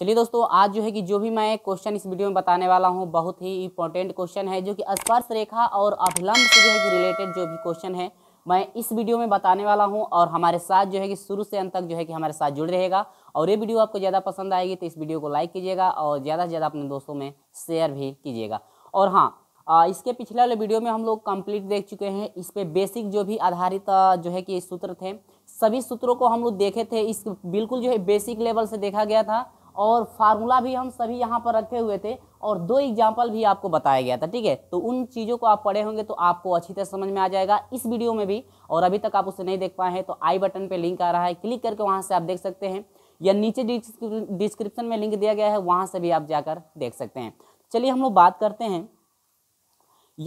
चलिए दोस्तों आज जो है कि जो भी मैं क्वेश्चन इस वीडियो में बताने वाला हूँ बहुत ही इंपॉर्टेंट क्वेश्चन है जो कि स्पर्श रेखा और अभिलंब से जो है कि रिलेटेड जो भी क्वेश्चन है मैं इस वीडियो में बताने वाला हूँ और हमारे साथ जो है कि शुरू से अंत तक जो है कि हमारे साथ जुड़ रहेगा और ये वीडियो आपको ज़्यादा पसंद आएगी तो इस वीडियो को लाइक कीजिएगा और ज़्यादा से ज़्यादा अपने दोस्तों में शेयर भी कीजिएगा और हाँ इसके पिछले वाले वीडियो में हम लोग कंप्लीट देख चुके हैं इस पर बेसिक जो भी आधारित जो है कि सूत्र थे सभी सूत्रों को हम लोग देखे थे इस बिल्कुल जो है बेसिक लेवल से देखा गया था और फार्मूला भी हम सभी यहाँ पर रखे हुए थे और दो एग्जाम्पल भी आपको बताया गया था ठीक है तो उन चीज़ों को आप पढ़े होंगे तो आपको अच्छी तरह समझ में आ जाएगा इस वीडियो में भी और अभी तक आप उसे नहीं देख पाए हैं तो आई बटन पर लिंक आ रहा है क्लिक करके वहाँ से आप देख सकते हैं या नीचे डिस्क्रिप्शन में लिंक दिया गया है वहाँ से भी आप जाकर देख सकते हैं चलिए हम लोग बात करते हैं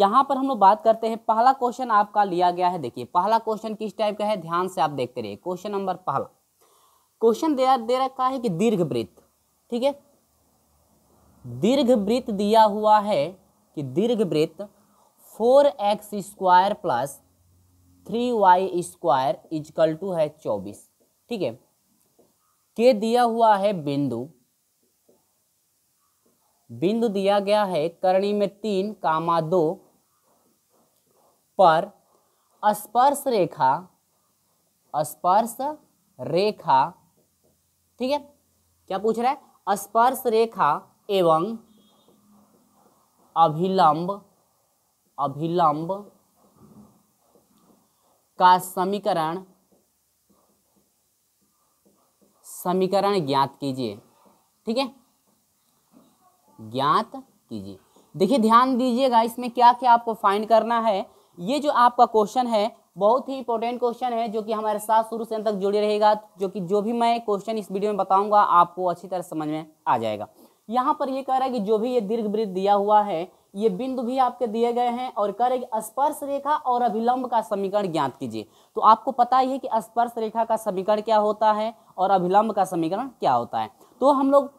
यहाँ पर हम लोग बात करते हैं पहला क्वेश्चन आपका लिया गया है देखिए पहला क्वेश्चन किस टाइप का है ध्यान से आप देखते रहिए क्वेश्चन नंबर पहला क्वेश्चन दे दे रखा है कि दीर्घ वृत्त ठीक है दीर्घ वृत्त दिया हुआ है कि दीर्घ वृत्त four x square plus three y square is equal two है चौबीस ठीक है के दिया हुआ है बिंदु बिंदु दिया गया है करणी में तीन कामा दो पर स्पर्श रेखा स्पर्श रेखा ठीक है क्या पूछ रहा है स्पर्श रेखा एवं अभिलंब अभिलंब का समीकरण समीकरण ज्ञात कीजिए ठीक है ज्ञात कीजिए देखिए ध्यान दीजिएगा इसमें क्या क्या आपको फाइंड करना है ये जो आपका क्वेश्चन है बहुत ही इंपॉर्टेंट क्वेश्चन है जो कि हमारे साथ शुरू से अंत तक जुड़े रहेगा जो कि जो भी मैं क्वेश्चन इस वीडियो में बताऊंगा आपको अच्छी तरह समझ में आ जाएगा यहाँ पर ये कह रहा है कि जो भी ये दीर्घ वृत्त दिया हुआ है ये बिंदु भी आपके दिए गए हैं और कह रहे कि स्पर्श रेखा और अभिलंब का समीकरण ज्ञात कीजिए तो आपको पता ही है कि स्पर्श रेखा का समीकरण क्या होता है और अभिलंब का समीकरण क्या होता है तो हम लोग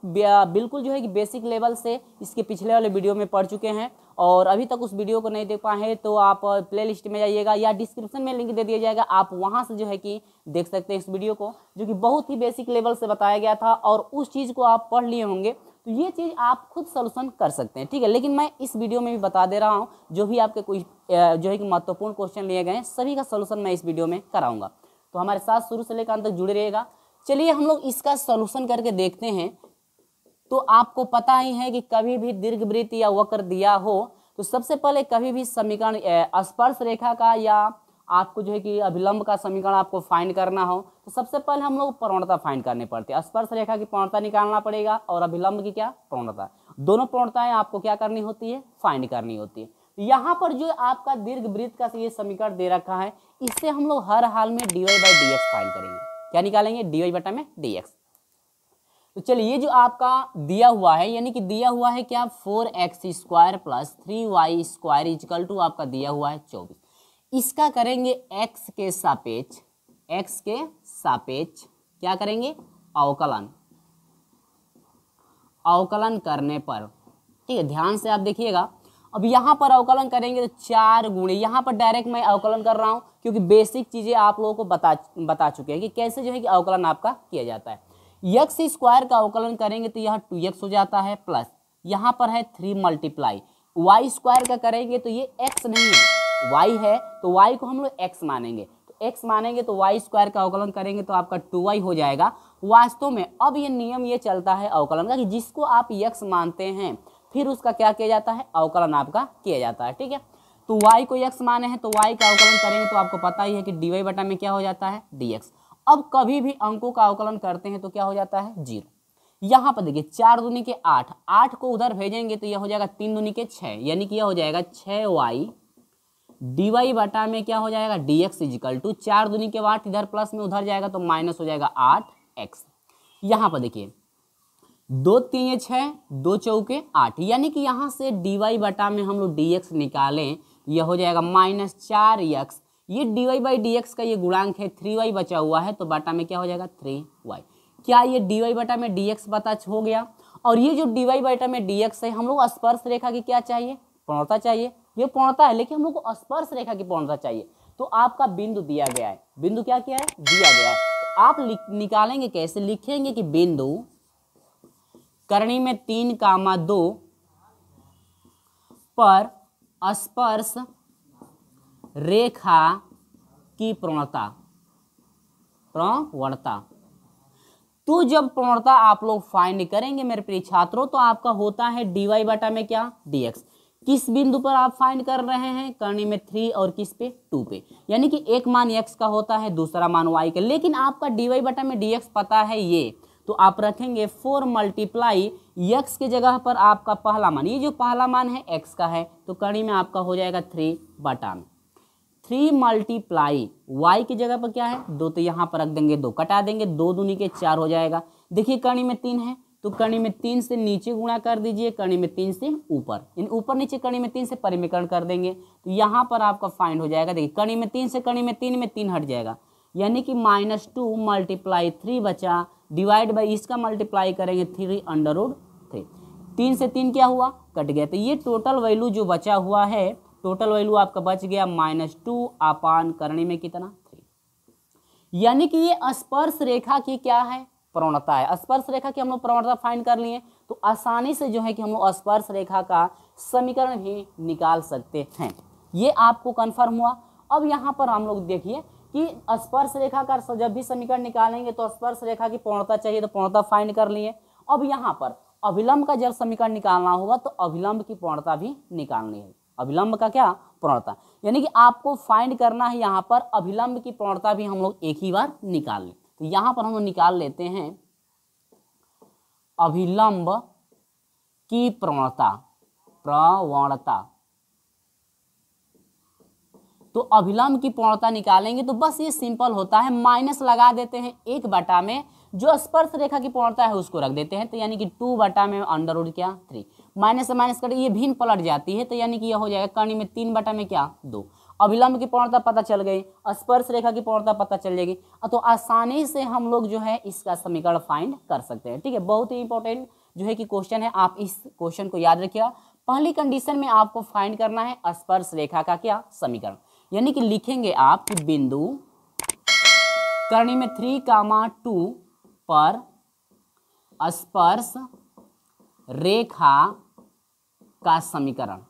बिल्कुल जो है कि बेसिक लेवल से इसके पिछले वाले वीडियो में पढ़ चुके हैं और अभी तक उस वीडियो को नहीं देख पाए हैं तो आप प्ले लिस्ट में जाइएगा या डिस्क्रिप्शन में लिंक दे दिया जाएगा आप वहाँ से जो है कि देख सकते हैं इस वीडियो को जो कि बहुत ही बेसिक लेवल से बताया गया था और उस चीज़ को आप पढ़ लिए होंगे तो ये चीज़ आप खुद सोल्यूशन कर सकते हैं ठीक है लेकिन मैं इस वीडियो में भी बता दे रहा हूँ जो भी आपके कोई जो है कि महत्वपूर्ण क्वेश्चन लिए गए हैं सभी का सोल्यूशन मैं इस वीडियो में कराऊंगा तो हमारे साथ शुरू से लेकर अंत तक जुड़े रहेगा चलिए हम लोग इसका सोलूशन करके देखते हैं तो आपको पता ही है कि कभी भी दीर्घ वृत्त या वक्र दिया हो तो सबसे पहले कभी भी समीकरण स्पर्श रेखा का या आपको जो है कि अभिलंब का समीकरण आपको फाइंड करना हो तो सबसे पहले हम लोग प्रवणता फाइंड करनी पड़ती है स्पर्श रेखा की प्रवणता निकालना पड़ेगा और अभिलंब की क्या प्रवणता दोनों प्रवणताएं आपको क्या करनी होती है फाइंड करनी होती है यहाँ पर जो आपका दीर्घ वृत्त का ये समीकरण दे रखा है इससे हम लोग हर हाल में d y by d x find करेंगे क्या निकालेंगे डी वाई बटा में डी एक्स तो चलिए ये जो आपका दिया हुआ है यानी कि दिया हुआ है क्या four x square plus three y square is equal to आपका दिया हुआ है चौबीस इसका करेंगे एक्स के सापेक्ष एक्स के सापेक्ष क्या करेंगे अवकलन अवकलन करने पर ठीक है ध्यान से आप देखिएगा अब यहाँ पर अवकलन करेंगे तो चार गुणे यहाँ पर डायरेक्ट मैं अवकलन कर रहा हूँ क्योंकि बेसिक चीज़ें आप लोगों को बता बता चुके हैं कि कैसे जो है कि अवकलन आपका किया जाता है यक्स स्क्वायर का अवकलन करेंगे तो यह टू हो जाता है प्लस यहाँ पर है थ्री मल्टीप्लाई वाई स्क्वायर का करेंगे तो ये एक्स नहीं है वाई है तो वाई को हम लोग एक्स मानेंगे तो एक्स मानेंगे तो वाई स्क्वायर का अवकलन करेंगे तो आपका टू वाई हो जाएगा वास्तव में अब ये नियम ये चलता है अवकलन का कि जिसको आप यक्स मानते हैं फिर उसका क्या किया जाता है अवकलन आपका किया जाता है ठीक है तो y को x माने हैं तो y का अवकलन करेंगे तो आपको पता ही है कि dy बटा में क्या हो जाता है dx अब कभी भी अंकों का अवकलन करते हैं तो क्या हो जाता है जीरो यहाँ पर देखिए चार दुनी के आठ आठ को उधर भेजेंगे तो यह हो जाएगा तीन दुनी के छः यानी कि यह हो जाएगा छ वाई डी वाई बटा में क्या हो जाएगा डी एक्स इजिकल टू चार दुनी के आठ इधर प्लस में उधर जाएगा तो माइनस हो जाएगा आठ एक्स यहाँ पर देखिए दो तीन छः दो चौके आठ यानी कि यहाँ से डी वाई बटा में हम लोग डी एक्स निकालें यह हो जाएगा माइनस चार एक्स ये d y by d x का ये गुणांक है थ्री वाई बचा हुआ है तो बटा में क्या हो जाएगा थ्री वाई क्या ये डी वाई बटा में डी एक्स बता हो गया और ये जो डी वाई बटा में डी एक्स है हम लोग स्पर्श रेखा की क्या चाहिए पूर्णता चाहिए ये पूर्णता है लेकिन हम लोग को स्पर्श रेखा की पूर्णता चाहिए तो आपका बिंदु दिया गया है बिंदु क्या किया है दिया गया है आप निकालेंगे कैसे लिखेंगे कि बिंदु करणी में तीन कामा दो पर स्पर्श रेखा की प्रणता प्रणता तो जब प्रणता आप लोग फाइंड करेंगे मेरे प्रिय छात्रों तो आपका होता है डीवाई बटा में क्या डीएक्स किस बिंदु पर आप फाइंड कर रहे हैं करणी में थ्री और किस पे टू पे यानी कि एक मान एक्स का होता है दूसरा मान वाई का लेकिन आपका डीवाई बटा में डीएक्स पता है ये तो आप रखेंगे फोर मल्टीप्लाई यक्स के जगह पर आपका पहला मान ये जो पहला मान है एक्स का है तो कड़ी में आपका हो जाएगा थ्री बटान थ्री मल्टीप्लाई वाई की जगह पर क्या है दो तो यहाँ पर रख देंगे दो कटा देंगे दो दूनी के चार हो जाएगा देखिए कणी में तीन है तो कणी में तीन से नीचे गुणा कर दीजिए कणी में तीन से ऊपर इन ऊपर नीचे कणी में तीन से परिमिकरण कर देंगे तो यहाँ पर आपका फाइंड हो जाएगा देखिए कणी में तीन से कणी में तीन में तीन हट जाएगा यानी कि माइनस टू मल्टीप्लाई थ्री बचा डिवाइड बाई इसका मल्टीप्लाई करेंगे थ्री अंडर रूड थ्री तीन से तीन क्या हुआ कट गया तो ये टोटल वैल्यू जो बचा हुआ है टोटल वैल्यू आपका बच गया माइनस टू अपान करने में कितना थ्री यानी कि ये स्पर्श रेखा की क्या है प्रवणता है स्पर्श रेखा की हम लोग प्रवणता फाइंड कर लिए तो आसानी से जो है कि हम लोग स्पर्श रेखा का समीकरण भी निकाल सकते हैं ये आपको कन्फर्म हुआ अब यहाँ पर हम लोग देखिए कि स्पर्श रेखा का जब भी समीकरण निकालेंगे तो स्पर्श रेखा की पूर्णता चाहिए तो पूर्णता फाइंड कर लिए अब यहाँ पर अभिलंब का जब समीकरण निकालना होगा तो अभिलंब की पूर्णता भी निकालनी है अभिलंब का क्या पूर्णता यानी कि आपको फाइंड करना है यहाँ पर अभिलंब की पूर्णता भी हम लोग एक ही बार निकाल लें तो यहाँ पर हम लोग निकाल लेते हैं अभिलंब की प्रवणता प्रवणता तो अभिलंब की पूर्णता निकालेंगे तो बस ये सिंपल होता है माइनस लगा देते हैं एक बटा में जो स्पर्श रेखा की पूर्णता है उसको रख देते हैं तो यानी कि टू बटा में अंडर उड क्या थ्री माइनस से माइनस करें ये भिन्न पलट जाती है तो यानी कि यह हो जाएगा कर्णी में तीन बटा में क्या दो अभिलंब की पूर्णता पता चल गई स्पर्श रेखा की पूर्णता पता चल जाएगी तो आसानी से हम लोग जो है इसका समीकरण फाइंड कर सकते हैं ठीक है बहुत ही इंपॉर्टेंट जो है कि क्वेश्चन है आप इस क्वेश्चन को याद रखिएगा पहली कंडीशन में आपको फाइंड करना है स्पर्श रेखा का क्या समीकरण यानी कि लिखेंगे आप कि बिंदु करणी में थ्री कामा टू पर स्पर्श रेखा का समीकरण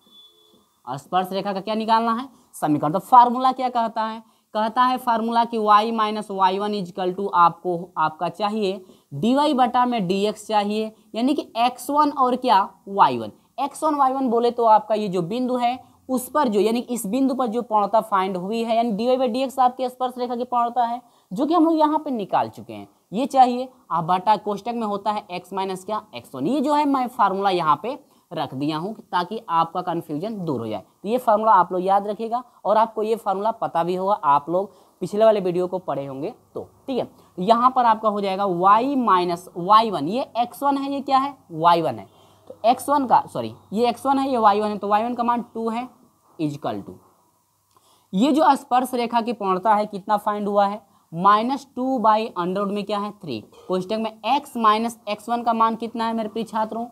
स्पर्श रेखा का क्या निकालना है समीकरण तो फार्मूला क्या कहता है कहता है फार्मूला कि y minus y one equal to आपको आपका चाहिए डी वाई बटा में डी एक्स चाहिए यानी कि x1 और क्या y1 x1 y1 बोले तो आपका ये जो बिंदु है उस पर जो यानी इस बिंदु पर जो पौणता फाइंड हुई है यानी डी वाई बाई स्पर्श रेखा की पौणता है जो कि हम लोग यहाँ पर निकाल चुके हैं ये चाहिए आप बटा कोष्टक में होता है एक्स माइनस क्या एक्स वन तो ये जो है मैं फार्मूला यहाँ पे रख दिया हूँ ताकि आपका कन्फ्यूजन दूर हो जाए तो ये फार्मूला आप लोग याद रखेगा और आपको ये फार्मूला पता भी होगा आप लोग पिछले वाले वीडियो को पढ़े होंगे तो ठीक है यहाँ पर आपका हो जाएगा वाई माइनस वाई वन ये वन है ये क्या है वन है तो x1 का सॉरी ये x1 है ये y1 है तो y1 का मान टू है इजकल टू ये जो स्पर्श रेखा की पूर्णता है कितना फाइंड हुआ है माइनस टू बाई अंडरवुड में क्या है थ्री क्वेश्चन तो में x माइनस एक्स वन का मान कितना है मेरे प्रिय छात्रों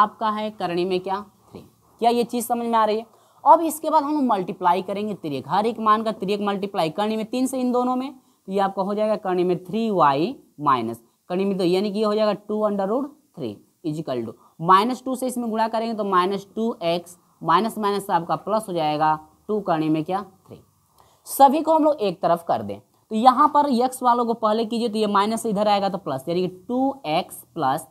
आपका है करणी में क्या थ्री क्या ये चीज़ समझ में आ रही है अब इसके बाद हम मल्टीप्लाई करेंगे त्रिक हर एक मान का त्रिक मल्टीप्लाई करणी में तीन से इन दोनों में तो ये आपका हो जाएगा करणी में थ्री वाई माइनस करणी में तो यानी कि ये हो जाएगा two under root three equal to minus two से इसमें गुणा करेंगे तो minus two x minus minus आपका प्लस हो जाएगा टू करने में क्या थ्री सभी को हम लोग एक तरफ कर दें तो यहाँ पर एक्स वालों को पहले कीजिए तो ये माइनस इधर आएगा तो प्लस यानी कि टू एक्स प्लस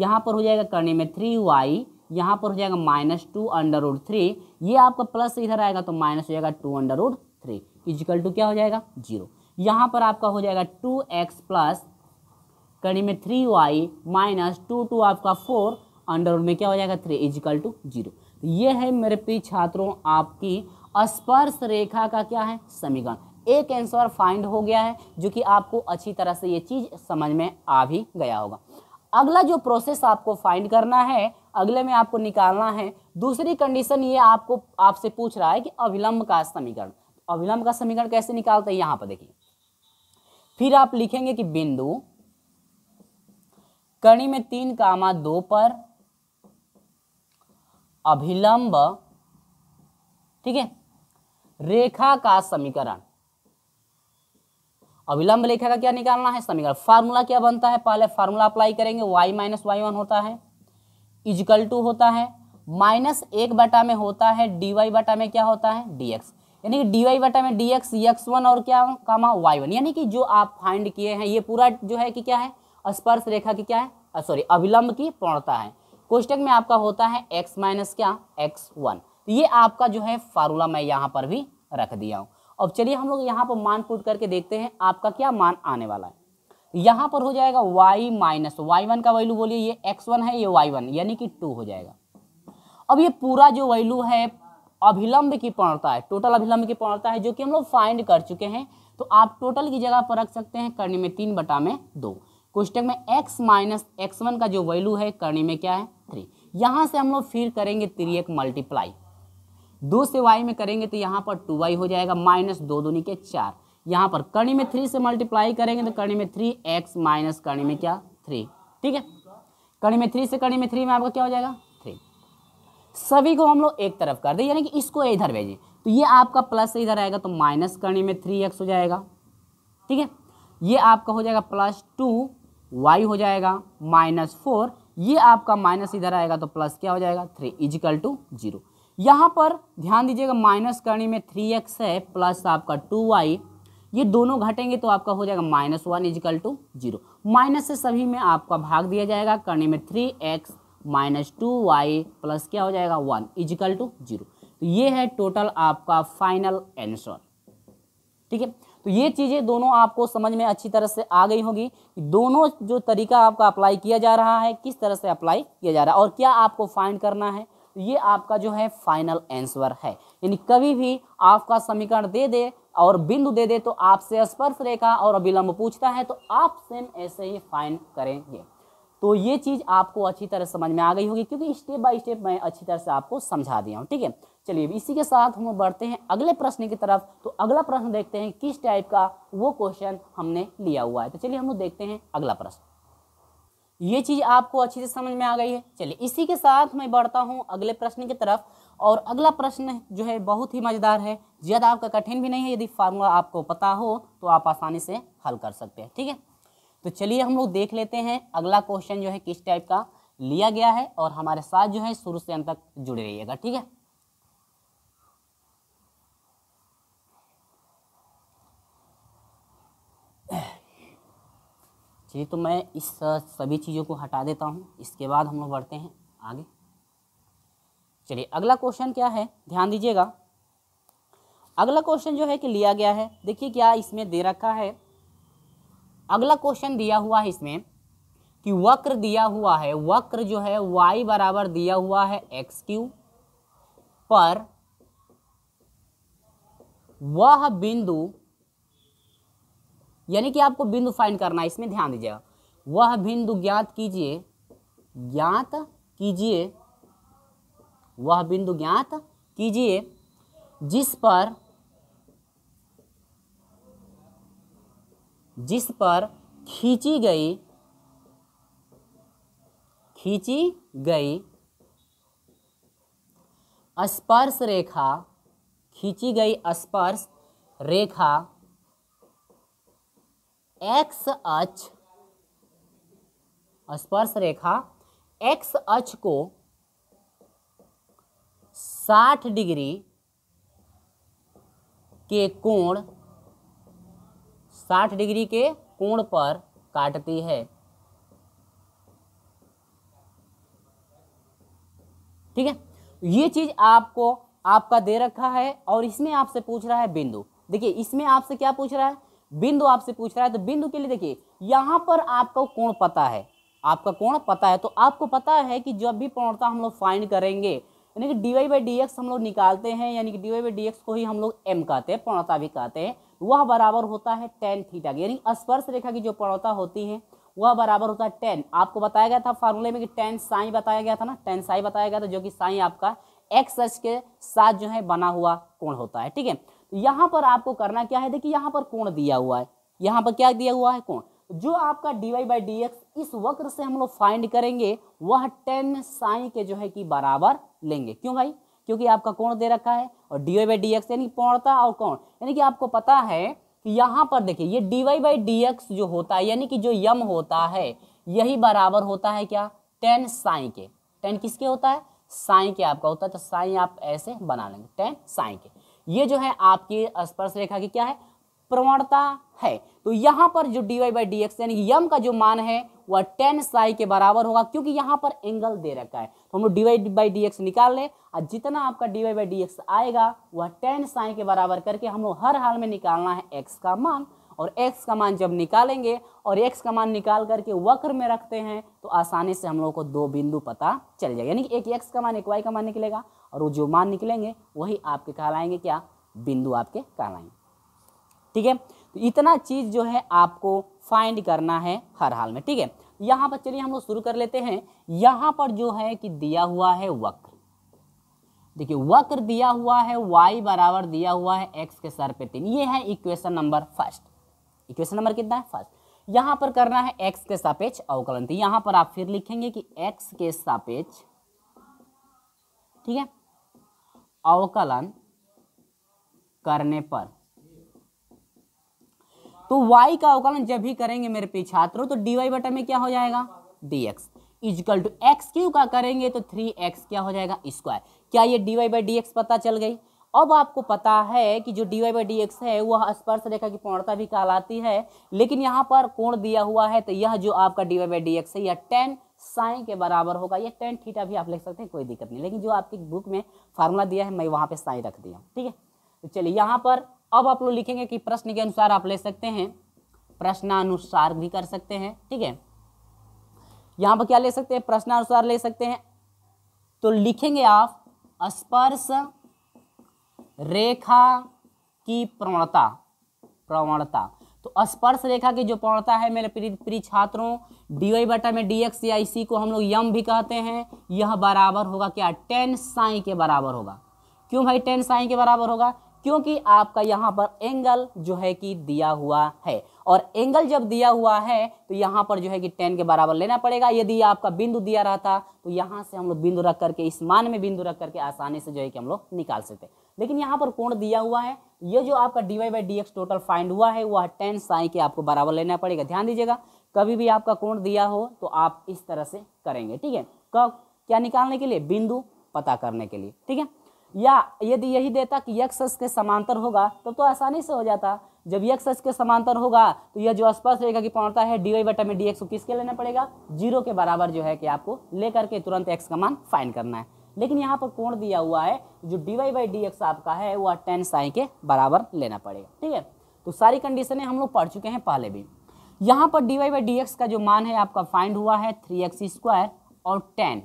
यहाँ पर हो जाएगा करने में थ्री वाई यहाँ पर हो जाएगा minus two under root three ये आपका प्लस इधर आएगा तो माइनस हो जाएगा two under root three equal to क्या हो जाएगा जीरो यहाँ पर आपका हो जाएगा टू एक्स प्लस करने में three y minus two two आपका फोर अंडर रूट में क्या हो जाएगा थ्री इजिकल टू जीरो ये है मेरे प्रिय छात्रों आपकी स्पर्श रेखा का क्या है समीकरण एक आंसर फाइंड हो गया है जो कि आपको अच्छी तरह से ये चीज़ समझ में आ भी गया होगा अगला जो प्रोसेस आपको फाइंड करना है अगले में आपको निकालना है दूसरी कंडीशन ये आपको आपसे पूछ रहा है कि अविलंब का समीकरण अविलंब का समीकरण कैसे निकालते हैं यहां पर देखिए फिर आप लिखेंगे कि बिंदु कणी में तीन कामा दो पर अभिलंब ठीक है रेखा का समीकरण अभिलंब रेखा का क्या निकालना है समीकरण फार्मूला क्या बनता है पहले फार्मूला अप्लाई करेंगे y माइनस वाई वन होता है इजिकल टू होता है माइनस एक बटा में होता है डी वाई बटा में क्या होता है डी एक्स यानी कि डी वाई बटा में डी एक्स एक्स वन और क्या कामा वाई वन यानी कि जो आप फाइंड किए हैं ये पूरा जो है कि क्या है स्पर्श रेखा की क्या है सॉरी अभिलंब की पूर्णता है क्वेश्चन में आपका होता है एक्स माइनस क्या एक्स वन तो ये आपका जो है फार्मूला मैं यहाँ पर भी रख दिया हूँ अब चलिए हम लोग यहाँ पर मान पुट करके देखते हैं आपका क्या मान आने वाला है यहाँ पर हो जाएगा y माइनस वाई वन का वैल्यू बोलिए ये x1 है ये y1 यानी कि 2 हो जाएगा अब ये पूरा जो वैल्यू है अभिलंब की पूर्णता है टोटल अभिलंब की पूर्णता है जो कि हम लोग फाइंड कर चुके हैं तो आप टोटल की जगह पर रख सकते हैं करने में तीन बटा में दो क्वेश्चन में x माइनस एक्स का जो वैल्यू है करने में क्या है थ्री यहाँ से हम लोग फिर करेंगे थ्री एक मल्टीप्लाई दो से वाई में करेंगे तो यहाँ पर टू वाई हो जाएगा माइनस दो दूनी के चार यहाँ पर कर्णी में थ्री से मल्टीप्लाई करेंगे तो कर्णी में थ्री एक्स माइनस कर्णी में क्या थ्री ठीक है कर्णी में थ्री से कर्णी में थ्री में आपका क्या हो जाएगा थ्री सभी को हम लोग एक तरफ कर दें यानी कि इसको इधर भेजें तो ये आपका प्लस इधर आएगा तो माइनस करने में थ्री एक्स हो जाएगा ठीक है ये आपका हो जाएगा प्लस टू वाई हो जाएगा माइनस फोर ये आपका माइनस इधर आएगा तो प्लस क्या हो जाएगा थ्री इजिकल टू जीरो यहाँ पर ध्यान दीजिएगा माइनस करने में थ्री एक्स है प्लस आपका टू वाई ये दोनों घटेंगे तो आपका हो जाएगा minus one equal to zero minus से सभी में आपका भाग दिया जाएगा करने में three x minus two y plus क्या हो जाएगा वन इजिकल टू जीरो तो ये है टोटल आपका फाइनल आंसर ठीक है तो ये चीज़ें दोनों आपको समझ में अच्छी तरह से आ गई होगी दोनों जो तरीका आपका अप्लाई किया जा रहा है किस तरह से अप्लाई किया जा रहा है और क्या आपको फाइंड करना है तो ये आपका जो है फाइनल आंसर है यानी कभी भी आपका समीकरण दे दे और बिंदु दे दे तो आपसे स्पर्श रेखा और अभिलंब पूछता है तो आप सेम ऐसे ही फाइंड करेंगे तो ये चीज़ आपको अच्छी तरह समझ में आ गई होगी क्योंकि स्टेप बाय स्टेप मैं अच्छी तरह से आपको समझा दिया हूँ ठीक है चलिए इसी के साथ हम बढ़ते हैं अगले प्रश्न की तरफ तो अगला प्रश्न देखते हैं किस टाइप का वो क्वेश्चन हमने लिया हुआ है तो चलिए हम लोग देखते हैं अगला प्रश्न ये चीज़ आपको अच्छी से समझ में आ गई है चलिए इसी के साथ मैं बढ़ता हूँ अगले प्रश्न की तरफ और अगला प्रश्न जो है बहुत ही मज़ेदार है ज़्यादा आपका कठिन भी नहीं है यदि फार्मूला आपको पता हो तो आप आसानी से हल कर सकते हैं ठीक है तो चलिए हम लोग देख लेते हैं अगला क्वेश्चन जो है किस टाइप का लिया गया है और हमारे साथ जो है शुरू से अंत तक जुड़े रहिएगा ठीक है चलिए तो मैं इस सभी चीज़ों को हटा देता हूँ इसके बाद हम लोग बढ़ते हैं आगे चलिए अगला क्वेश्चन क्या है ध्यान दीजिएगा अगला क्वेश्चन जो है कि लिया गया है देखिए क्या इसमें दे रखा है अगला क्वेश्चन दिया हुआ है इसमें कि वक्र दिया हुआ है वक्र जो है y बराबर दिया हुआ है एक्स क्यू पर वह बिंदु यानी कि आपको बिंदु फाइंड करना है इसमें ध्यान दीजिएगा वह बिंदु ज्ञात कीजिए ज्ञात कीजिए वह बिंदु ज्ञात कीजिए जिस पर जिस पर खींची गई खींची गई स्पर्श रेखा खींची गई स्पर्श रेखा एक्स अच स्पर्श रेखा एक्स अच को 60 डिग्री के कोण 60 डिग्री के कोण पर काटती है ठीक है ये चीज आपको आपका दे रखा है और इसमें आपसे पूछ रहा है बिंदु देखिए इसमें आपसे क्या पूछ रहा है बिंदु आपसे पूछ रहा है तो बिंदु के लिए देखिए यहाँ पर आपको कोण पता है आपका कोण पता है तो आपको पता है कि जब भी पूर्णता हम लोग फाइंड करेंगे यानी कि d y by d x हम लोग निकालते हैं यानी कि d y by d x को ही हम लोग एम कहते हैं पूर्णता भी कहते हैं वह बराबर होता है टेन थीटा की यानी स्पर्श रेखा की जो पूर्णता होती है वह बराबर होता है टेन आपको बताया गया था फार्मूले में कि टेन साई बताया गया था ना टेन साई बताया गया था जो कि साई आपका एक्स एच के साथ जो है बना हुआ कोण होता है ठीक है यहाँ पर आपको करना क्या है देखिए यहाँ पर कोण दिया हुआ है यहाँ पर क्या दिया हुआ है कोण जो आपका d y by d x इस वक्र से हम लोग फाइंड करेंगे वह टेन साई के जो है कि बराबर लेंगे क्यों भाई क्योंकि आपका कोण दे रखा है और d y by d x यानी पूर्णता और कोण यानी कि आपको पता है कि यहाँ पर देखिए ये d y by d x जो होता है यानी कि जो यम होता है यही बराबर होता है क्या टेन साई के टेन किसके होता है साई के आपका होता है तो साई आप ऐसे बना लेंगे टेन साई के ये जो है आपकी स्पर्श रेखा की क्या है प्रवणता है तो यहाँ पर जो d y by d x यानी यम का जो मान है वह टेन साई के बराबर होगा क्योंकि यहाँ पर एंगल दे रखा है तो हम लोग d y by d x निकाल लें और जितना आपका d y by d x आएगा वह टेन साई के बराबर करके हम लोग हर हाल में निकालना है एक्स का मान और एक्स का मान जब निकालेंगे और एक्स का मान निकाल करके वक्र में रखते हैं तो आसानी से हम लोगों को दो बिंदु पता चल जाएगा यानी कि एक एक्स का मान एक वाई का मान निकलेगा और वो जो मान निकलेंगे वही आपके कहलाएंगे क्या बिंदु आपके कहलाएंगे ठीक है तो इतना चीज़ जो है आपको फाइंड करना है हर हाल में ठीक है यहाँ पर चलिए हम लोग शुरू कर लेते हैं यहाँ पर जो है कि दिया हुआ है वक्र देखिए वक्र दिया हुआ है y बराबर दिया हुआ है x के सर पे तीन ये है equation number first equation number कितना है फर्स्ट यहाँ पर करना है x के सापेक्ष अवकलन तो यहाँ पर आप फिर लिखेंगे कि x के सापेक्ष ठीक है अवकलन करने पर तो y का अवकलन जब भी करेंगे मेरे पे छात्रों तो dy वाई बटा में क्या हो जाएगा dx equal to x cube का करेंगे तो थ्री एक्स क्या हो जाएगा स्क्वायर क्या ये d y by d x पता चल गई अब आपको पता है कि जो d y by d x है वह स्पर्श रेखा की पूर्णता भी कहलाती है लेकिन यहाँ पर कोण दिया हुआ है तो यह जो आपका d y by d x है यह टेन साइन के बराबर होगा ये टेन थीटा भी आप लिख सकते हैं कोई दिक्कत नहीं लेकिन जो आपकी बुक में फार्मूला दिया है मैं वहाँ पर साइन रख दिया ठीक है तो चलिए यहाँ पर अब आप लोग लिखेंगे कि प्रश्न के अनुसार आप ले सकते हैं प्रश्नानुसार भी कर सकते हैं ठीक है यहाँ पर क्या ले सकते हैं प्रश्नानुसार ले सकते हैं तो लिखेंगे आप स्पर्श रेखा की प्रवणता प्रवणता तो स्पर्श रेखा की जो पड़ता है मेरे प्रिय प्रिय छात्रों डी वाई बटा में डी एक्स या इसी को हम लोग यम भी कहते हैं यह बराबर होगा क्या टेन साई के बराबर होगा क्यों भाई टेन साई के बराबर होगा क्योंकि आपका यहाँ पर एंगल जो है कि दिया हुआ है और एंगल जब दिया हुआ है तो यहाँ पर जो है कि टेन के बराबर लेना पड़ेगा यदि आपका बिंदु दिया रहता तो यहाँ से हम लोग बिंदु रख करके इस मान में बिंदु रख करके आसानी से जो है कि हम लोग निकाल सकते हैं लेकिन यहाँ पर कोण दिया हुआ है ये जो आपका d y by d x total find हुआ है वह टेन साई के आपको बराबर लेना पड़ेगा ध्यान दीजिएगा कभी भी आपका कोण दिया हो तो आप इस तरह से करेंगे ठीक है कब क्या निकालने के लिए बिंदु पता करने के लिए ठीक है या यदि यही देता कि यक्ष के समांतर होगा तब तो, तो आसानी से हो जाता जब यक्ष के समांतर होगा तो यह जो स्पष्ट रहेगा कि पौनता है डी वाई बटा में डी एक्स को किसके लेना पड़ेगा जीरो के बराबर जो है कि आपको लेकर के तुरंत एक्स का मान फाइन करना है लेकिन यहाँ पर कोण दिया हुआ है जो d y by d x आपका है वह टेन साई के बराबर लेना पड़ेगा ठीक है तो सारी कंडीशनें हम लोग पढ़ चुके हैं पहले भी यहाँ पर d y by d x का जो मान है आपका फाइंड हुआ है थ्री एक्स स्क्वायर और टेन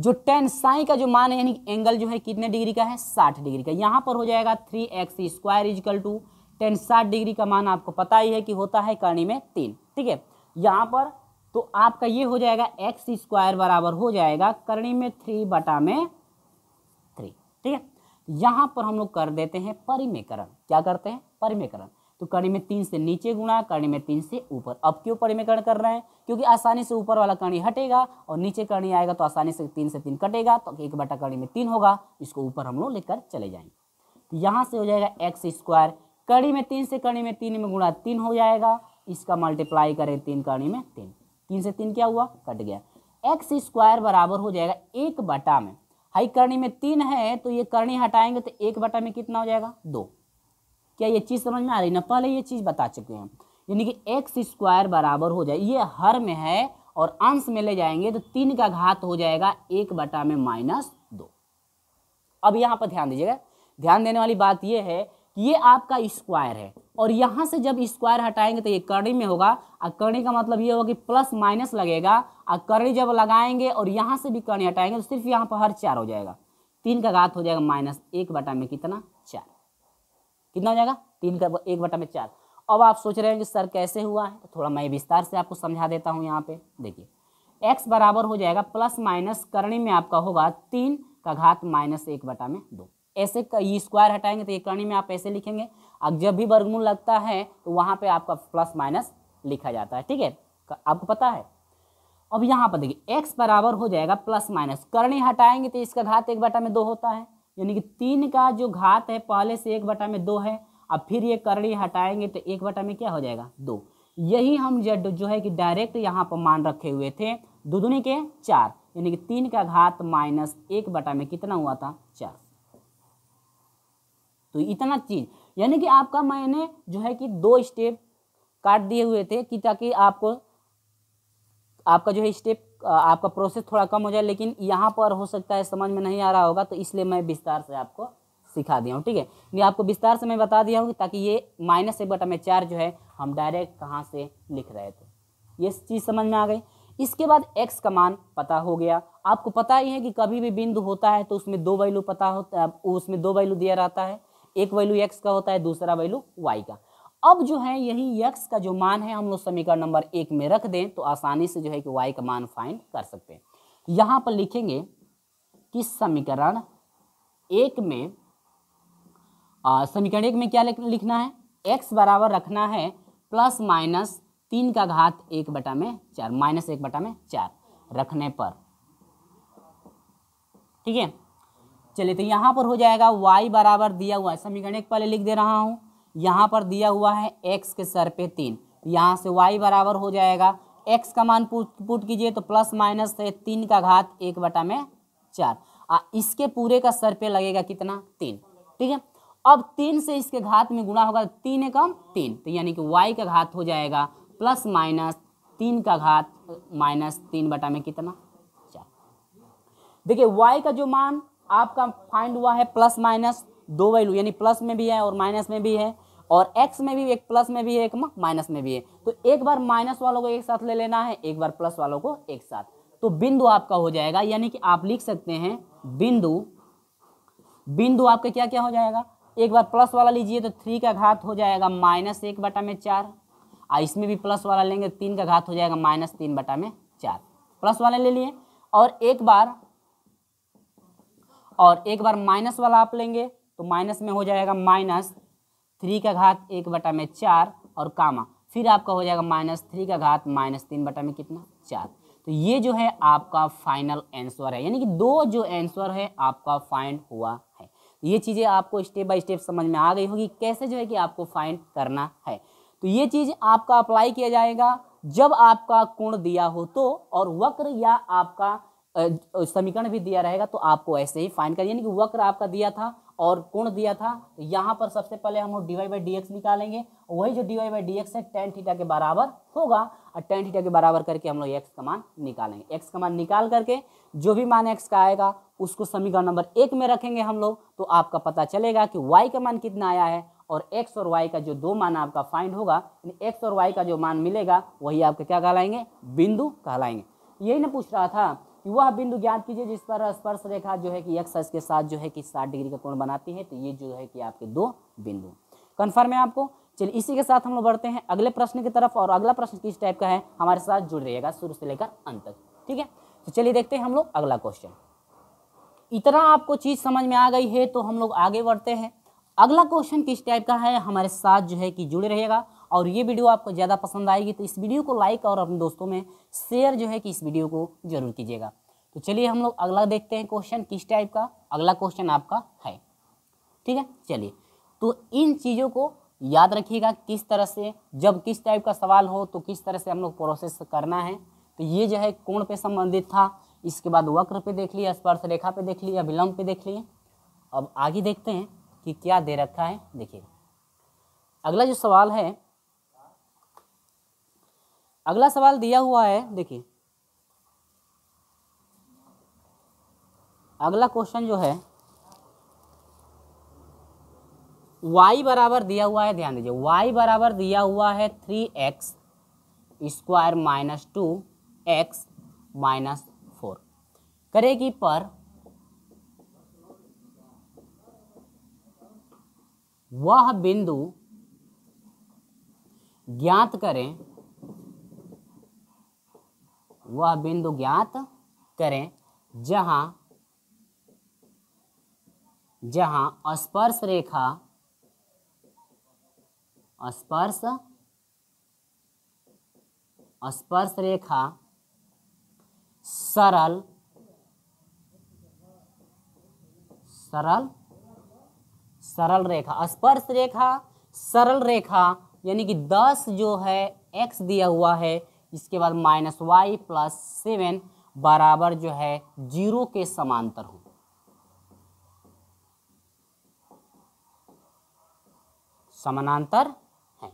जो टेन साई का जो मान है यानी एंगल जो है कितने डिग्री का है साठ डिग्री का यहाँ पर हो जाएगा three x square is equal to tan साठ डिग्री का मान आपको पता ही है कि होता है कर्णी में तीन ठीक है यहाँ पर तो आपका ये हो जाएगा एक्स स्क्वायर बराबर हो जाएगा करणी में थ्री बटा में थ्री ठीक है तो यहाँ पर हम लोग कर देते हैं परिमेकरण क्या करते हैं परिमेकरण तो कड़ी में तीन से नीचे गुणा कर्णी में तीन से ऊपर अब क्यों परिमेकरण कर रहे हैं क्योंकि आसानी से ऊपर वाला कणी हटेगा और नीचे कणी आएगा तो आसानी से तीन से तीन कटेगा तो एक बटा कड़ी में तीन होगा इसको ऊपर हम लोग लेकर चले जाएंगे तो यहाँ से हो जाएगा एक्स स्क्वायर कड़ी में तीन से कड़ी में तीन में गुणा तीन हो जाएगा इसका मल्टीप्लाई करें तीन कड़ी में तीन तीन से तीन क्या हुआ कट गया एक्स स्क्वायर बराबर हो जाएगा एक बटा में हाई करणी में तीन है तो ये करणी हटाएंगे तो एक बटा में कितना हो जाएगा दो क्या ये चीज़ समझ में आ रही ना पहले ये चीज़ बता चुके हैं यानी कि एक्स स्क्वायर बराबर हो जाए ये हर में है और अंश में ले जाएंगे तो तीन का घात हो जाएगा एक बटा में माइनस दो अब यहां पर ध्यान दीजिएगा ध्यान देने वाली बात यह है कि ये आपका स्क्वायर है और यहाँ से जब स्क्वायर हटाएंगे तो ये करणी में होगा और कर्णी का मतलब ये होगा कि प्लस माइनस लगेगा और कर्णी जब लगाएंगे और यहाँ से भी कर्णी हटाएंगे तो सिर्फ यहाँ पर हर चार हो जाएगा तीन का घात हो जाएगा माइनस एक बटा में कितना चार कितना हो जाएगा तीन का एक बटा में चार अब आप सोच रहे हैं कि सर कैसे हुआ है तो थोड़ा मैं विस्तार से आपको समझा देता हूँ यहाँ पे देखिए एक्स बराबर हो जाएगा प्लस माइनस करणी में आपका होगा तीन का घात माइनस एक बटा में दो ऐसे कई स्क्वायर हटाएंगे तो एकरणी में आप ऐसे लिखेंगे अब जब भी वर्गमूल लगता है तो वहाँ पे आपका प्लस माइनस लिखा जाता है ठीक है आपको पता है अब यहाँ पर देखिए एक्स बराबर हो जाएगा प्लस माइनस करणी हटाएंगे तो इसका घात एक बटा में दो होता है यानी कि तीन का जो घात है पहले से एक बटा में दो है अब फिर ये करणी हटाएंगे तो एक बटा में क्या हो जाएगा दो यही हम जो है कि डायरेक्ट यहाँ पर मान रखे हुए थे दुधुनी के चार यानी कि तीन का घात माइनस एक बटा में कितना हुआ था चार तो इतना चीज़ यानी कि आपका मैंने जो है कि दो स्टेप काट दिए हुए थे कि ताकि आपको आपका जो है स्टेप आपका प्रोसेस थोड़ा कम हो जाए लेकिन यहाँ पर हो सकता है समझ में नहीं आ रहा होगा तो इसलिए मैं विस्तार से आपको सिखा दिया हूँ ठीक है ये आपको विस्तार से मैं बता दिया हूँ ताकि ये माइनस एक बटा में चार जो है हम डायरेक्ट कहाँ से लिख रहे थे ये चीज़ समझ में आ गई इसके बाद एक्स का मान पता हो गया आपको पता ही है कि कभी भी बिंदु होता है तो उसमें दो वैल्यू पता होता है उसमें दो वैल्यू दिया रहता है एक वैल्यू एक्स का होता है दूसरा वैल्यू वाई का अब जो है यही यक्स का जो मान है हम लोग समीकरण नंबर एक में रख दें तो आसानी से जो है कि वाई का मान फाइंड कर सकते हैं यहां पर लिखेंगे कि समीकरण एक में समीकरण एक में क्या लिखना है एक्स बराबर रखना है प्लस माइनस तीन का घात एक बटा में चार माइनस एक बटा में चार रखने पर ठीक है चलिए तो यहाँ पर हो जाएगा वाई बराबर दिया हुआ है समीकरण एक पहले लिख दे रहा हूँ यहाँ पर दिया हुआ है एक्स के सर पे तीन यहाँ से वाई बराबर हो जाएगा एक्स का मान पुट कीजिए तो प्लस माइनस है तीन का घात एक बटा में चार आ, इसके पूरे का सर पे लगेगा कितना तीन ठीक है अब तीन से इसके घात में गुणा होगा तो तीन एकम तीन तो यानी कि वाई का घात हो जाएगा प्लस माइनस तीन का घात माइनस तीन बटा में कितना चार देखिए वाई का जो मान आपका फाइंड हुआ है प्लस माइनस दो वैल्यू यानी प्लस में भी है और माइनस में भी है और एक्स में भी एक प्लस में भी है एक माइनस में भी है तो एक बार माइनस वालों को एक साथ ले लेना है एक बार प्लस वालों को एक साथ तो बिंदु आपका हो जाएगा यानी कि आप लिख सकते हैं बिंदु बिंदु आपका क्या क्या हो जाएगा एक बार प्लस वाला लीजिए तो थ्री का घात हो जाएगा माइनस एक बटा में चार और इसमें भी प्लस वाला लेंगे तीन का घात हो जाएगा माइनस तीन बटा में चार प्लस वाला ले लिए और एक बार और एक बार माइनस वाला आप लेंगे तो माइनस में हो जाएगा माइनस थ्री का घात एक बटा में चार और कामा फिर आपका हो जाएगा माइनस थ्री का घात माइनस तीन बटा में कितना चार तो ये जो है आपका फाइनल आंसर है यानी कि दो जो आंसर है आपका फाइंड हुआ है तो ये चीज़ें आपको स्टेप बाय स्टेप समझ में आ गई होगी कैसे जो है कि आपको फाइंड करना है तो ये चीज़ आपका अप्लाई किया जाएगा जब आपका कोण दिया हो तो और वक्र या आपका समीकरण भी दिया रहेगा तो आपको ऐसे ही फाइन करिए यानी कि वक्र आपका दिया था और कोण दिया था तो यहाँ पर सबसे पहले हम लोग d y by d x निकालेंगे वही जो d y by d x है टेन थीटा के बराबर होगा और टेन थीटा के बराबर करके हम लोग एक्स का मान निकालेंगे एक्स का मान निकाल करके जो भी मान एक्स का आएगा उसको समीकरण नंबर एक में रखेंगे हम लोग तो आपका पता चलेगा कि वाई का मान कितना आया है और एक्स और वाई का जो दो मान आपका फाइंड होगा एक्स और वाई का जो मान मिलेगा वही आपका क्या कहलाएंगे बिंदु कहलाएंगे यही ना पूछ रहा था कि वह बिंदु ज्ञात कीजिए जिस पर स्पर्श रेखा जो है कि एक्स के साथ जो है कि साठ डिग्री का कोण बनाती है तो ये जो है कि आपके दो बिंदु कन्फर्म है आपको चलिए इसी के साथ हम लोग बढ़ते हैं अगले प्रश्न की तरफ और अगला प्रश्न किस टाइप का है हमारे साथ जुड़ रहेगा शुरू से लेकर अंत तक ठीक है तो चलिए देखते हैं हम लोग अगला क्वेश्चन इतना आपको चीज़ समझ में आ गई है तो हम लोग आगे बढ़ते हैं अगला क्वेश्चन किस टाइप का है हमारे साथ जो है कि जुड़े रहेगा और ये वीडियो आपको ज़्यादा पसंद आएगी तो इस वीडियो को लाइक और अपने दोस्तों में शेयर जो है कि इस वीडियो को जरूर कीजिएगा तो चलिए हम लोग अगला देखते हैं क्वेश्चन किस टाइप का अगला क्वेश्चन आपका है ठीक है चलिए तो इन चीज़ों को याद रखिएगा किस तरह से जब किस टाइप का सवाल हो तो किस तरह से हम लोग प्रोसेस करना है तो ये जो है कोण पे संबंधित था इसके बाद वक्र पे देख लिया स्पर्श रेखा पे देख लिया विलंब पे देख लिए अब आगे देखते हैं कि क्या दे रखा है देखिए अगला जो सवाल है अगला सवाल दिया हुआ है देखिए अगला क्वेश्चन जो है y बराबर दिया हुआ है ध्यान दीजिए y बराबर दिया हुआ है three x square minus two x minus four करेगी पर वह बिंदु ज्ञात करें वह बिंदु ज्ञात करें जहां जहां स्पर्श रेखा स्पर्श स्पर्श रेखा सरल सरल सरल रेखा स्पर्श रेखा सरल रेखा यानी कि 10 जो है x दिया हुआ है इसके बाद माइनस वाई प्लस सेवन बराबर जो है जीरो के समांतर हो समानांतर है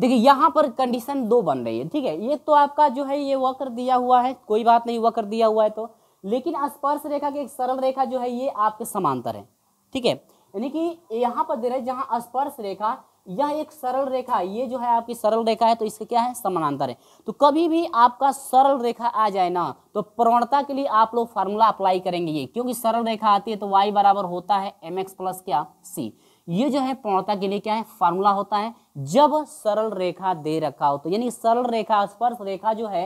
देखिए यहां पर कंडीशन दो बन रही है ठीक है ये तो आपका जो है ये वक्र दिया हुआ है कोई बात नहीं वक्र दिया हुआ है तो लेकिन स्पर्श रेखा की एक सरल रेखा जो है ये आपके समांतर है ठीक है यानी कि यहाँ पर दे रहे जहाँ स्पर्श रेखा यह एक सरल रेखा ये जो है आपकी सरल रेखा है तो इसके क्या है समानांतर है तो कभी भी आपका सरल रेखा आ जाए ना तो प्रवणता के लिए आप लोग फार्मूला अप्लाई करेंगे ये क्योंकि सरल रेखा आती है तो y बराबर होता है एम एक्स प्लस क्या c ये जो है प्रवणता के लिए क्या है फार्मूला होता है जब सरल रेखा दे रखा हो तो यानी सरल रेखा स्पर्श रेखा जो है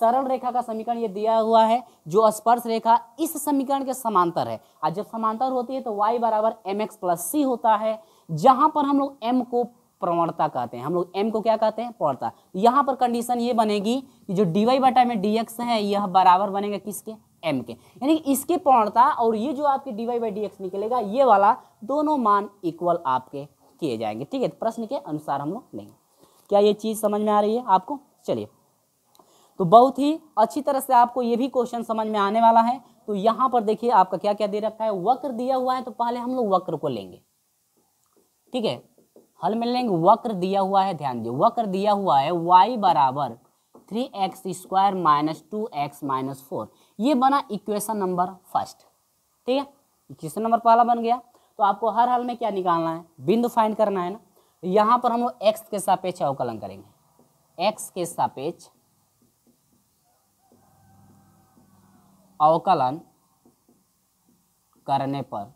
सरल रेखा का समीकरण ये दिया हुआ है जो स्पर्श रेखा इस समीकरण के समांतर है और जब समांतर होती है तो y बराबर एम एक्स प्लस सी होता है जहां पर हम लोग m को प्रवणता कहते हैं हम लोग m को क्या कहते हैं प्रवणता यहाँ पर कंडीशन ये बनेगी कि जो dy वाई बटा में डी है यह बराबर बनेगा किसके एम के यानी कि इसके प्रवणता और ये जो आपके d y by d x निकलेगा ये वाला दोनों मान इक्वल आपके किए जाएंगे ठीक है तो प्रश्न के अनुसार हम लोग लेंगे क्या ये चीज़ समझ में आ रही है आपको चलिए तो बहुत ही अच्छी तरह से आपको ये भी क्वेश्चन समझ में आने वाला है तो यहाँ पर देखिए आपका क्या क्या दे रखा है वक्र दिया हुआ है तो पहले हम लोग वक्र को लेंगे ठीक है हल में लेंगे वक्र दिया हुआ है ध्यान दिए वक्र दिया हुआ है वाई बराबर three x square minus two x minus four ये बना इक्वेशन नंबर फर्स्ट ठीक है इक्वेशन नंबर पहला बन गया तो आपको हर हाल में क्या निकालना है बिंदु फाइंड करना है ना यहाँ पर हम लोग एक्स के सापेक्ष अवकलन करेंगे एक्स के सापेक्ष अवकलन करने पर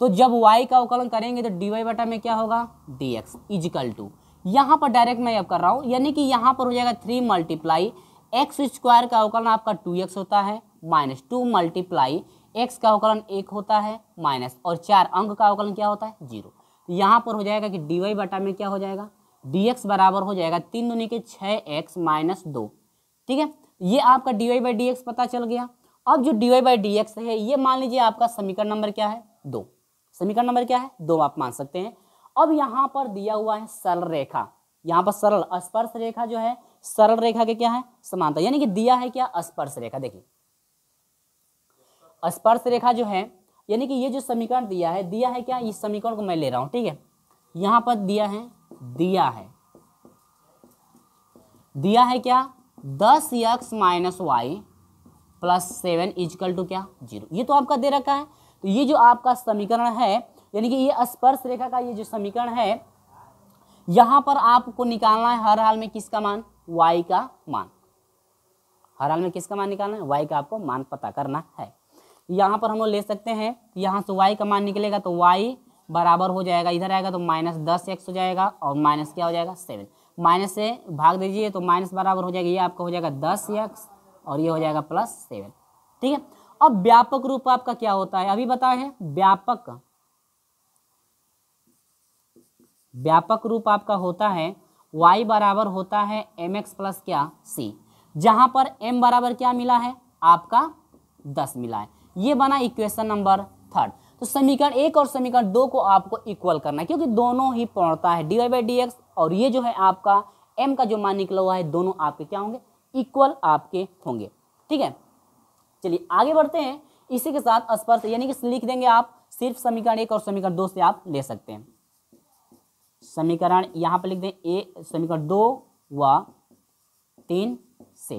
तो जब y का अवकलन करेंगे तो dy बटा में क्या होगा dx इजिकल टू यहां पर डायरेक्ट मैं अब कर रहा हूं यानी कि यहां पर हो जाएगा थ्री मल्टीप्लाई एक्स स्क्वायर का अवकलन आपका टू एक्स होता है माइनस टू मल्टीप्लाई एक्स का अवकलन एक होता है माइनस और चार अंक का अवकलन क्या होता है जीरो तो यहां पर हो जाएगा कि dy वाई बटा में क्या हो जाएगा dx बराबर हो जाएगा तीन दुनिया के छः एक्स माइनस दो ठीक है ये आपका d y by d x पता चल गया अब जो d y by d x है ये मान लीजिए आपका समीकरण नंबर क्या है दो समीकरण नंबर क्या है दो आप मान सकते हैं अब यहाँ पर दिया हुआ है सरल रेखा यहाँ पर सरल स्पर्श रेखा जो है सरल रेखा के क्या है समानता यानी कि दिया है क्या स्पर्श रेखा देखिए स्पर्श रेखा जो है यानी कि ये जो समीकरण दिया है दिया है क्या इस समीकरण को मैं ले रहा हूं ठीक है यहां पर दिया है दिया है दिया है क्या दस x minus y plus seven equal to क्या जीरो ये तो आपका दे रखा है तो ये जो आपका समीकरण है यानी कि ये स्पर्श रेखा का ये जो समीकरण है यहाँ पर आपको निकालना है हर हाल में किसका मान वाई का मान हर हाल में किसका मान निकालना है वाई का आपको मान पता करना है यहाँ पर हम लोग ले सकते हैं यहाँ से वाई का मान निकलेगा तो वाई बराबर हो जाएगा इधर आएगा तो माइनस दस एक्स हो जाएगा और माइनस क्या हो जाएगा सेवन माइनस से भाग दीजिए तो माइनस बराबर हो जाएगा ये आपका हो जाएगा दस एक्स और ये हो जाएगा प्लस सेवन ठीक है अब व्यापक रूप आपका क्या होता है अभी बताए हैं व्यापक व्यापक रूप आपका होता है y बराबर होता है एम एक्स प्लस क्या c जहां पर m बराबर क्या मिला है आपका दस मिला है ये बना इक्वेशन नंबर थर्ड तो समीकरण एक और समीकरण दो को आपको इक्वल करना है क्योंकि दोनों ही पढ़ता है d y by d x और ये जो है आपका एम का जो मान निकला हुआ है दोनों आपके क्या होंगे इक्वल आपके होंगे ठीक है चलिए आगे बढ़ते हैं इसी के साथ स्पर्श यानी कि लिख देंगे आप सिर्फ समीकरण एक और समीकरण दो से आप ले सकते हैं समीकरण यहां पर लिख दें ए समीकरण दो व तीन से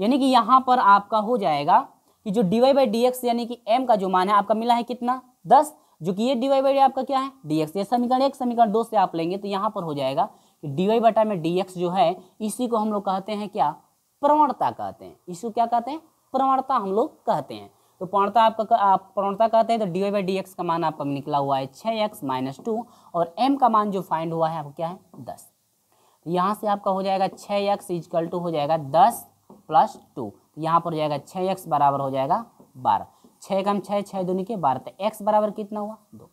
यानी कि यहां पर आपका हो जाएगा कि जो d y by d x यानी कि एम का जो मान है आपका मिला है कितना दस जो कि ये डी वाई बाई आपका क्या है डी एक्स ये समीकरण एक समीकरण दो से आप लेंगे तो यहाँ पर हो जाएगा कि डी वाई बटा में डी एक्स जो है इसी को हम लोग कहते हैं क्या प्रवणता कहते हैं इसको क्या कहते हैं प्रवणता हम लोग कहते हैं तो प्रवणता आपका आप प्रवणता कहते हैं तो डी वाई बाई डी का मान आपका निकला हुआ है छः एक्स और एम का मान जो फाइंड हुआ है आपका क्या है दस यहाँ से आपका हो जाएगा छः एक्स इजकल टू हो जाएगा दस प्लस टू तो यहाँ पर हो जाएगा छः एक्स बराबर हो जाएगा बारह छः कम छः छः दूनी के बारह तो एक्स बराबर कितना हुआ दो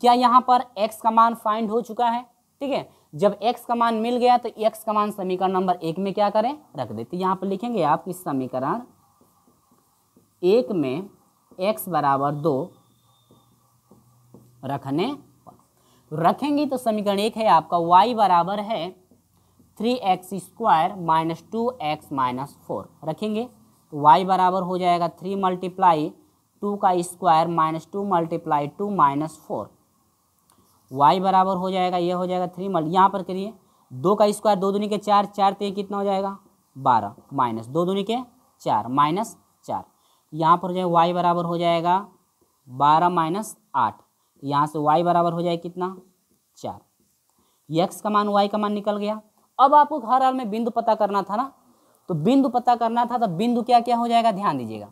क्या यहाँ पर एक्स का मान फाइंड हो चुका है ठीक है जब एक्स का मान मिल गया तो एक्स का मान समीकरण नंबर एक में क्या करें रख देते यहाँ पर लिखेंगे आप इस समीकरण एक में एक्स बराबर दो रखने रखेंगी तो समीकरण एक है आपका वाई बराबर है three x square minus two x minus four रखेंगे तो वाई बराबर हो जाएगा थ्री मल्टीप्लाई टू का square minus two multiply two minus four y बराबर हो जाएगा ये हो जाएगा थ्री मल्टी यहाँ पर करिए दो का स्क्वायर दो दूनी के चार चार तीन तो कितना हो जाएगा बारह माइनस दो दूनी के चार माइनस चार यहाँ पर हो जाएगा वाई बराबर हो जाएगा बारह माइनस आठ यहाँ से वाई बराबर हो जाएगा कितना चार एक्स का मान वाई का मान निकल गया अब आपको हर हाल में बिंदु पता करना था ना तो बिंदु पता करना था तो बिंदु क्या क्या हो जाएगा ध्यान दीजिएगा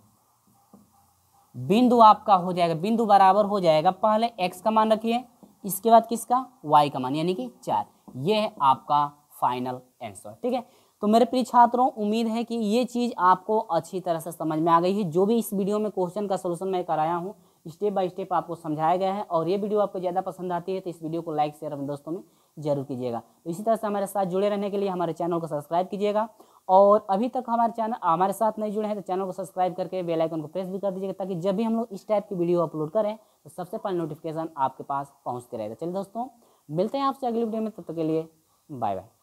बिंदु आपका हो जाएगा बिंदु बराबर हो जाएगा पहले एक्स का मान रखिए इसके बाद किसका वाई का मान यानी कि चार ये है आपका फाइनल आंसर ठीक है तो मेरे प्रिय छात्रों उम्मीद है कि ये चीज़ आपको अच्छी तरह से समझ में आ गई है जो भी इस वीडियो में क्वेश्चन का सोल्यूशन मैं कराया हूँ स्टेप बाय स्टेप आपको समझाया गया है और ये वीडियो आपको ज़्यादा पसंद आती है तो इस वीडियो को लाइक शेयर अपने दोस्तों में जरूर कीजिएगा तो इसी तरह से हमारे साथ जुड़े रहने के लिए हमारे चैनल को सब्सक्राइब कीजिएगा और अभी तक हमारे चैनल हमारे साथ नहीं जुड़े हैं तो चैनल को सब्सक्राइब करके बेल आइकन को प्रेस भी कर दीजिएगा ताकि जब भी हम लोग इस टाइप की वीडियो अपलोड करें तो सबसे पहले नोटिफिकेशन आपके पास पहुँचते रहेगा तो चलिए दोस्तों मिलते हैं आपसे अगली वीडियो में तब तक के लिए बाय बाय